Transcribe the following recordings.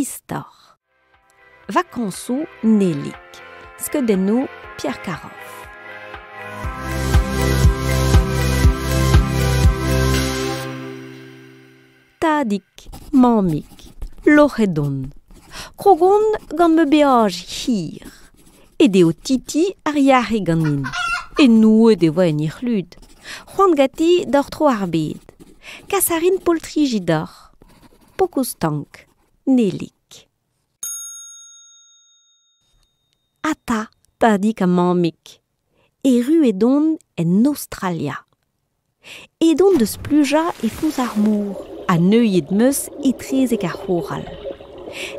istor. Vacanso nelik, nous Pierre Caroff, tadik, mamik, loredon. Krogon gan me hir. Ede titi ar yare nous e noue de voa en irlud. Juan gati d'or tro nelik Ata tadik ka Eru edon en Australia. Edon de spluja e fous armour, a meus e trezek ar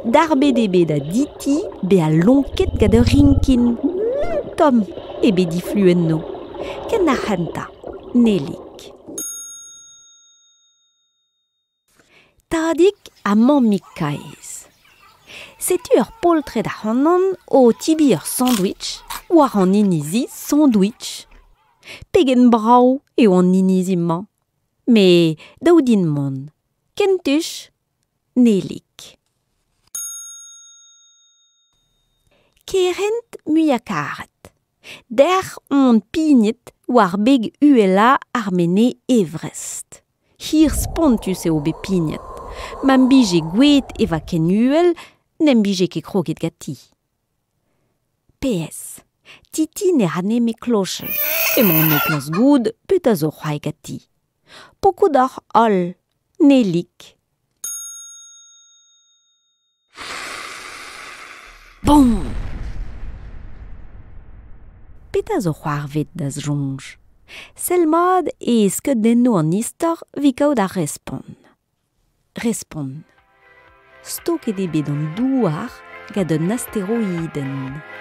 Darbe Dar da diti be a lonket rinkin. Tom e be di Ken a hanta, nelik. tadik amon c'est Setur poltret da hanan o tibir sandwich war an inizi sandwich. Pegen brau e an inizi Me daoudin mon. nelik. Kerent muyakaret. Der on pinit war big uela armene Everest. Hier spontus eo bepinit. mam bije gwet e va kenuel, nem bije ke kroget gati. P.S. Titi ne hane me kloche, e mon ne knas goud pet a zo e gati. Poko d'ar ol, ne lik. Bon! Pet a zo c'hoar vet da zronj. Sel mod e esket denno an istor vi a respond. respond. Stoke eo dans an douar un